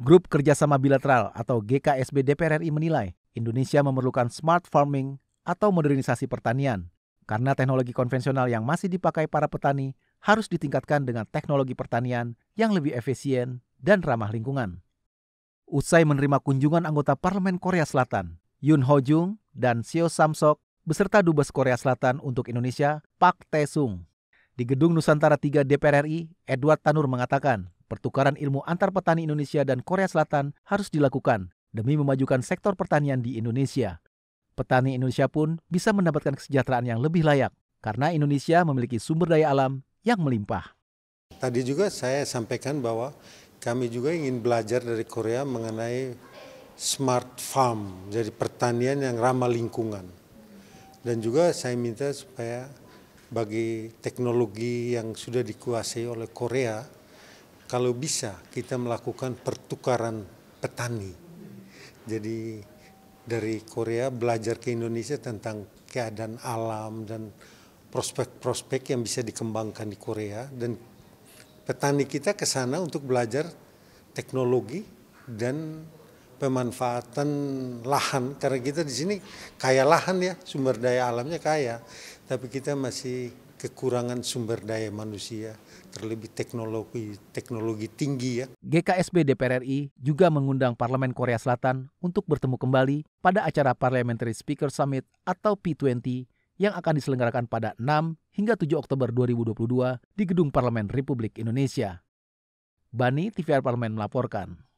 Grup Kerjasama Bilateral atau GKSB DPR RI menilai Indonesia memerlukan smart farming atau modernisasi pertanian karena teknologi konvensional yang masih dipakai para petani harus ditingkatkan dengan teknologi pertanian yang lebih efisien dan ramah lingkungan. Usai menerima kunjungan anggota Parlemen Korea Selatan, Yun Ho Jung dan Seo Samsok beserta Dubes Korea Selatan untuk Indonesia, Pak Tae Sung. Di Gedung Nusantara 3 DPR RI, Edward Tanur mengatakan, pertukaran ilmu antar petani Indonesia dan Korea Selatan harus dilakukan demi memajukan sektor pertanian di Indonesia. Petani Indonesia pun bisa mendapatkan kesejahteraan yang lebih layak karena Indonesia memiliki sumber daya alam yang melimpah. Tadi juga saya sampaikan bahwa kami juga ingin belajar dari Korea mengenai smart farm, jadi pertanian yang ramah lingkungan. Dan juga saya minta supaya bagi teknologi yang sudah dikuasai oleh Korea, kalau bisa kita melakukan pertukaran petani. Jadi dari Korea belajar ke Indonesia tentang keadaan alam dan prospek-prospek yang bisa dikembangkan di Korea dan petani kita ke sana untuk belajar teknologi dan pemanfaatan lahan karena kita di sini kaya lahan ya sumber daya alamnya kaya tapi kita masih kekurangan sumber daya manusia, terlebih teknologi teknologi tinggi ya. GKSB DPR RI juga mengundang Parlemen Korea Selatan untuk bertemu kembali pada acara Parliamentary Speaker Summit atau P20 yang akan diselenggarakan pada 6 hingga 7 Oktober 2022 di Gedung Parlemen Republik Indonesia. Bani TVR Parlemen melaporkan.